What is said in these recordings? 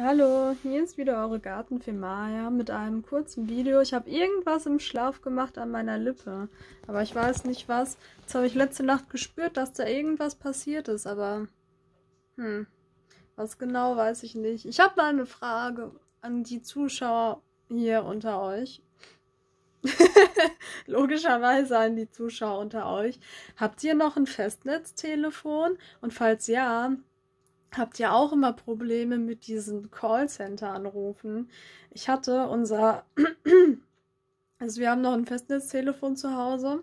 Hallo, hier ist wieder eure Gartenfee Maya mit einem kurzen Video. Ich habe irgendwas im Schlaf gemacht an meiner Lippe, aber ich weiß nicht was. Jetzt habe ich letzte Nacht gespürt, dass da irgendwas passiert ist, aber hm, was genau weiß ich nicht. Ich habe mal eine Frage an die Zuschauer hier unter euch. Logischerweise an die Zuschauer unter euch. Habt ihr noch ein Festnetztelefon? Und falls ja, habt ihr auch immer Probleme mit diesen Callcenter-Anrufen. Ich hatte unser, also wir haben noch ein Festnetztelefon zu Hause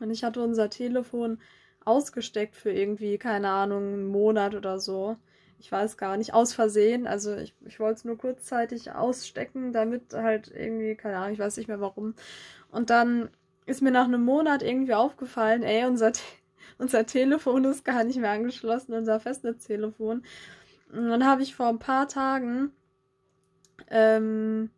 und ich hatte unser Telefon ausgesteckt für irgendwie, keine Ahnung, einen Monat oder so. Ich weiß gar nicht, aus Versehen. Also ich, ich wollte es nur kurzzeitig ausstecken, damit halt irgendwie, keine Ahnung, ich weiß nicht mehr warum. Und dann ist mir nach einem Monat irgendwie aufgefallen, ey, unser, Telefon unser Telefon ist gar nicht mehr angeschlossen, unser Festnetztelefon. Und dann habe ich vor ein paar Tagen ähm,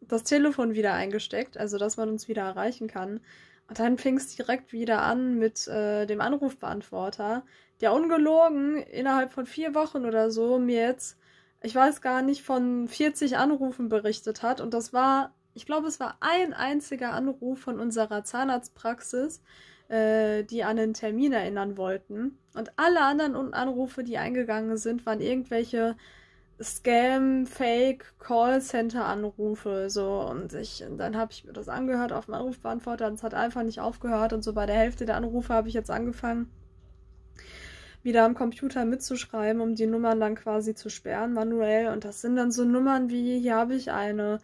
das Telefon wieder eingesteckt, also dass man uns wieder erreichen kann. Und dann fing es direkt wieder an mit äh, dem Anrufbeantworter, der ungelogen innerhalb von vier Wochen oder so mir jetzt, ich weiß gar nicht, von 40 Anrufen berichtet hat. Und das war, ich glaube, es war ein einziger Anruf von unserer Zahnarztpraxis, äh, die an den Termin erinnern wollten. Und alle anderen Anrufe, die eingegangen sind, waren irgendwelche Scam, Fake, Callcenter-Anrufe. So. Und ich, und dann habe ich mir das angehört auf dem Anrufbeantworter und es hat einfach nicht aufgehört. Und so bei der Hälfte der Anrufe habe ich jetzt angefangen, wieder am Computer mitzuschreiben, um die Nummern dann quasi zu sperren, manuell. Und das sind dann so Nummern wie, hier habe ich eine,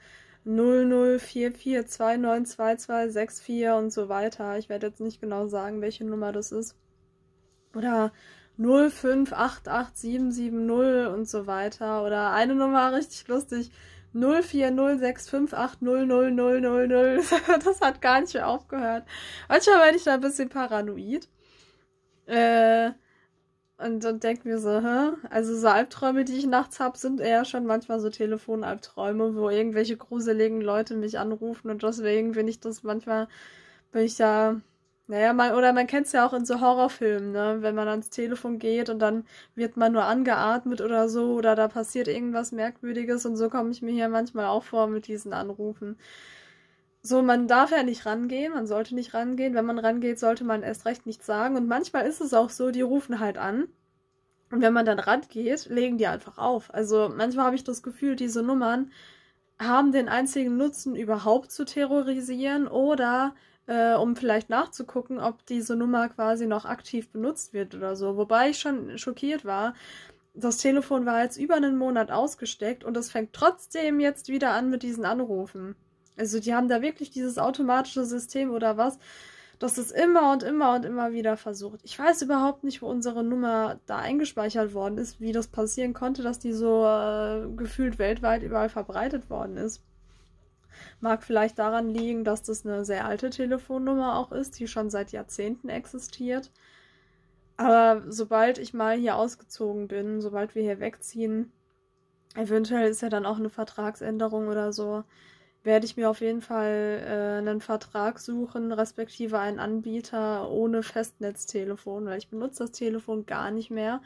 0044292264 und so weiter. Ich werde jetzt nicht genau sagen, welche Nummer das ist. Oder 0588770 und so weiter. Oder eine Nummer richtig lustig. 0406580000. Das hat gar nicht mehr aufgehört. Manchmal werde ich da ein bisschen paranoid. Äh, und dann denken wir so, hä? Also so Albträume, die ich nachts habe, sind eher schon manchmal so Telefonalbträume, wo irgendwelche gruseligen Leute mich anrufen und deswegen bin ich das manchmal, bin ich da, naja, man, oder man kennt es ja auch in so Horrorfilmen, ne? Wenn man ans Telefon geht und dann wird man nur angeatmet oder so oder da passiert irgendwas Merkwürdiges und so komme ich mir hier manchmal auch vor mit diesen Anrufen so, man darf ja nicht rangehen, man sollte nicht rangehen. Wenn man rangeht, sollte man erst recht nichts sagen. Und manchmal ist es auch so, die rufen halt an. Und wenn man dann rangeht, legen die einfach auf. Also manchmal habe ich das Gefühl, diese Nummern haben den einzigen Nutzen, überhaupt zu terrorisieren oder äh, um vielleicht nachzugucken, ob diese Nummer quasi noch aktiv benutzt wird oder so. Wobei ich schon schockiert war, das Telefon war jetzt über einen Monat ausgesteckt und es fängt trotzdem jetzt wieder an mit diesen Anrufen. Also die haben da wirklich dieses automatische System oder was, dass das immer und immer und immer wieder versucht. Ich weiß überhaupt nicht, wo unsere Nummer da eingespeichert worden ist, wie das passieren konnte, dass die so äh, gefühlt weltweit überall verbreitet worden ist. Mag vielleicht daran liegen, dass das eine sehr alte Telefonnummer auch ist, die schon seit Jahrzehnten existiert. Aber sobald ich mal hier ausgezogen bin, sobald wir hier wegziehen, eventuell ist ja dann auch eine Vertragsänderung oder so, werde ich mir auf jeden Fall äh, einen Vertrag suchen, respektive einen Anbieter ohne Festnetztelefon, weil ich benutze das Telefon gar nicht mehr.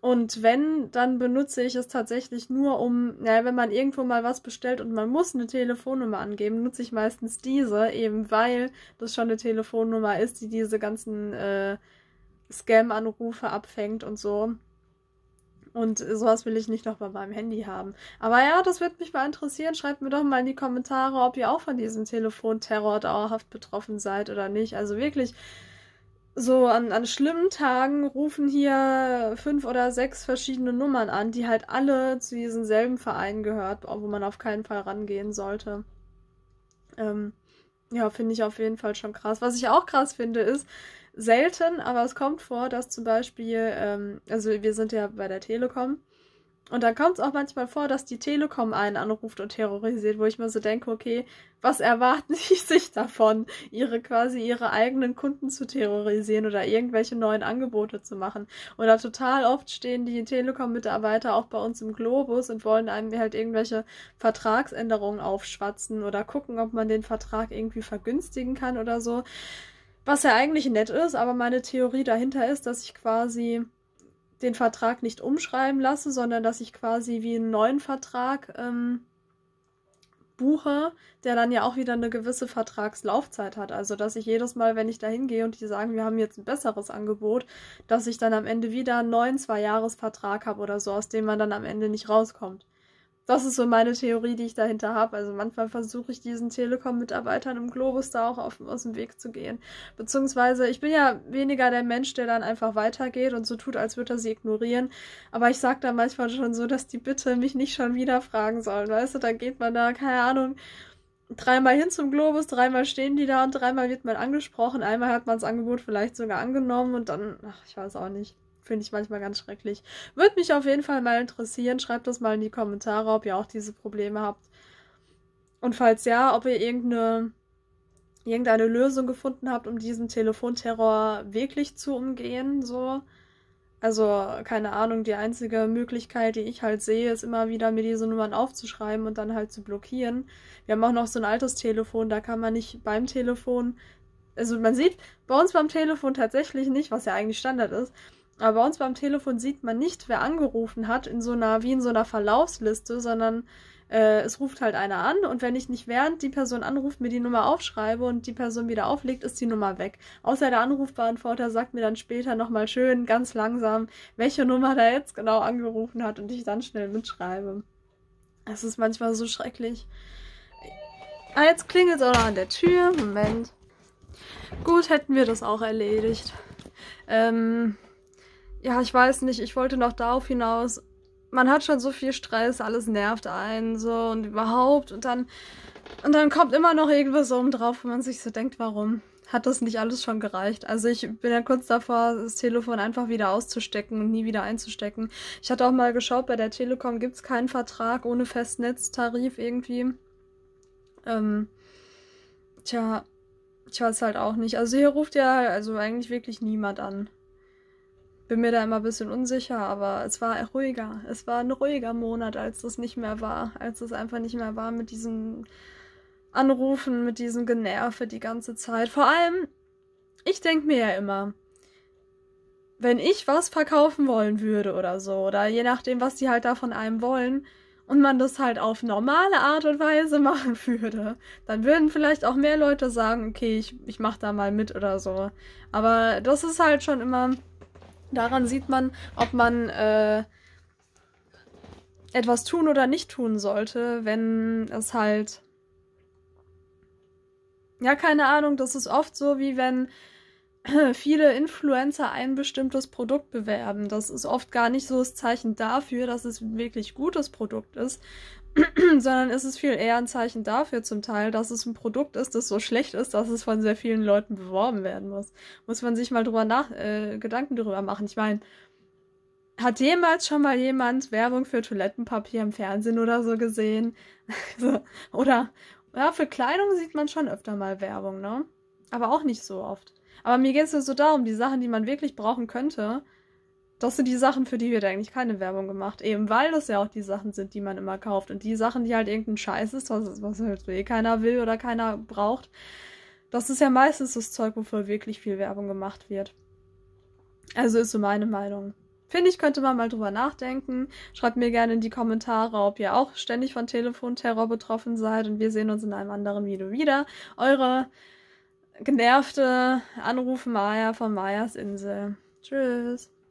Und wenn, dann benutze ich es tatsächlich nur um, naja, wenn man irgendwo mal was bestellt und man muss eine Telefonnummer angeben, nutze ich meistens diese, eben weil das schon eine Telefonnummer ist, die diese ganzen äh, Scam-Anrufe abfängt und so. Und sowas will ich nicht noch bei meinem Handy haben. Aber ja, das wird mich mal interessieren. Schreibt mir doch mal in die Kommentare, ob ihr auch von diesem Telefonterror dauerhaft betroffen seid oder nicht. Also wirklich, so an, an schlimmen Tagen rufen hier fünf oder sechs verschiedene Nummern an, die halt alle zu diesem selben Verein gehört, wo man auf keinen Fall rangehen sollte. Ähm, ja, finde ich auf jeden Fall schon krass. Was ich auch krass finde, ist, selten, aber es kommt vor, dass zum Beispiel, ähm, also wir sind ja bei der Telekom. Und dann kommt es auch manchmal vor, dass die Telekom einen anruft und terrorisiert, wo ich mir so denke, okay, was erwarten die sich davon, ihre quasi ihre eigenen Kunden zu terrorisieren oder irgendwelche neuen Angebote zu machen? Oder total oft stehen die Telekom-Mitarbeiter auch bei uns im Globus und wollen einem halt irgendwelche Vertragsänderungen aufschwatzen oder gucken, ob man den Vertrag irgendwie vergünstigen kann oder so. Was ja eigentlich nett ist, aber meine Theorie dahinter ist, dass ich quasi den Vertrag nicht umschreiben lasse, sondern dass ich quasi wie einen neuen Vertrag ähm, buche, der dann ja auch wieder eine gewisse Vertragslaufzeit hat. Also dass ich jedes Mal, wenn ich da hingehe und die sagen, wir haben jetzt ein besseres Angebot, dass ich dann am Ende wieder einen neuen Zweijahresvertrag habe oder so, aus dem man dann am Ende nicht rauskommt das ist so meine Theorie, die ich dahinter habe. Also manchmal versuche ich diesen Telekom-Mitarbeitern im Globus da auch auf, aus dem Weg zu gehen. Beziehungsweise ich bin ja weniger der Mensch, der dann einfach weitergeht und so tut, als würde er sie ignorieren. Aber ich sage da manchmal schon so, dass die bitte mich nicht schon wieder fragen sollen. Weißt du, da geht man da, keine Ahnung, dreimal hin zum Globus, dreimal stehen die da und dreimal wird man angesprochen. Einmal hat man das Angebot vielleicht sogar angenommen und dann, ach, ich weiß auch nicht. Finde ich manchmal ganz schrecklich. Würde mich auf jeden Fall mal interessieren. Schreibt das mal in die Kommentare, ob ihr auch diese Probleme habt. Und falls ja, ob ihr irgendeine, irgendeine Lösung gefunden habt, um diesen Telefonterror wirklich zu umgehen. So. Also, keine Ahnung, die einzige Möglichkeit, die ich halt sehe, ist immer wieder mir diese Nummern aufzuschreiben und dann halt zu blockieren. Wir haben auch noch so ein altes Telefon, da kann man nicht beim Telefon. Also man sieht bei uns beim Telefon tatsächlich nicht, was ja eigentlich Standard ist, aber bei uns beim Telefon sieht man nicht, wer angerufen hat, in so einer, wie in so einer Verlaufsliste, sondern äh, es ruft halt einer an und wenn ich nicht während die Person anruft, mir die Nummer aufschreibe und die Person wieder auflegt, ist die Nummer weg. Außer der Anrufbeantworter sagt mir dann später nochmal schön, ganz langsam, welche Nummer da jetzt genau angerufen hat und ich dann schnell mitschreibe. Es ist manchmal so schrecklich. Ah, jetzt klingelt es auch noch an der Tür. Moment. Gut, hätten wir das auch erledigt. Ähm ja, ich weiß nicht, ich wollte noch darauf hinaus. Man hat schon so viel Stress, alles nervt einen so und überhaupt und dann und dann kommt immer noch irgendwas oben drauf, wo man sich so denkt, warum hat das nicht alles schon gereicht? Also ich bin ja kurz davor, das Telefon einfach wieder auszustecken und nie wieder einzustecken. Ich hatte auch mal geschaut, bei der Telekom gibt es keinen Vertrag ohne Festnetztarif irgendwie. Ähm, tja, ich weiß halt auch nicht. Also hier ruft ja also eigentlich wirklich niemand an bin mir da immer ein bisschen unsicher, aber es war ruhiger. Es war ein ruhiger Monat, als das nicht mehr war. Als es einfach nicht mehr war mit diesen Anrufen, mit diesem Generve die ganze Zeit. Vor allem, ich denke mir ja immer, wenn ich was verkaufen wollen würde oder so, oder je nachdem, was die halt da von einem wollen, und man das halt auf normale Art und Weise machen würde, dann würden vielleicht auch mehr Leute sagen, okay, ich, ich mach da mal mit oder so. Aber das ist halt schon immer Daran sieht man, ob man äh, etwas tun oder nicht tun sollte, wenn es halt. Ja, keine Ahnung, das ist oft so, wie wenn viele Influencer ein bestimmtes Produkt bewerben. Das ist oft gar nicht so das Zeichen dafür, dass es ein wirklich gutes Produkt ist, sondern ist es viel eher ein Zeichen dafür zum Teil, dass es ein Produkt ist, das so schlecht ist, dass es von sehr vielen Leuten beworben werden muss. Muss man sich mal drüber nach, äh, Gedanken drüber machen. Ich meine, hat jemals schon mal jemand Werbung für Toilettenpapier im Fernsehen oder so gesehen? oder ja, für Kleidung sieht man schon öfter mal Werbung, ne? Aber auch nicht so oft. Aber mir geht es nur so darum, die Sachen, die man wirklich brauchen könnte, das sind die Sachen, für die wird eigentlich keine Werbung gemacht. Eben weil das ja auch die Sachen sind, die man immer kauft. Und die Sachen, die halt irgendein Scheiß ist, was, was halt eh keiner will oder keiner braucht. Das ist ja meistens das Zeug, wofür wirklich viel Werbung gemacht wird. Also ist so meine Meinung. Finde ich, könnte man mal drüber nachdenken. Schreibt mir gerne in die Kommentare, ob ihr auch ständig von Telefonterror betroffen seid. Und wir sehen uns in einem anderen Video wieder. Eure genervte Anrufe Maya von Mayas Insel. Tschüss.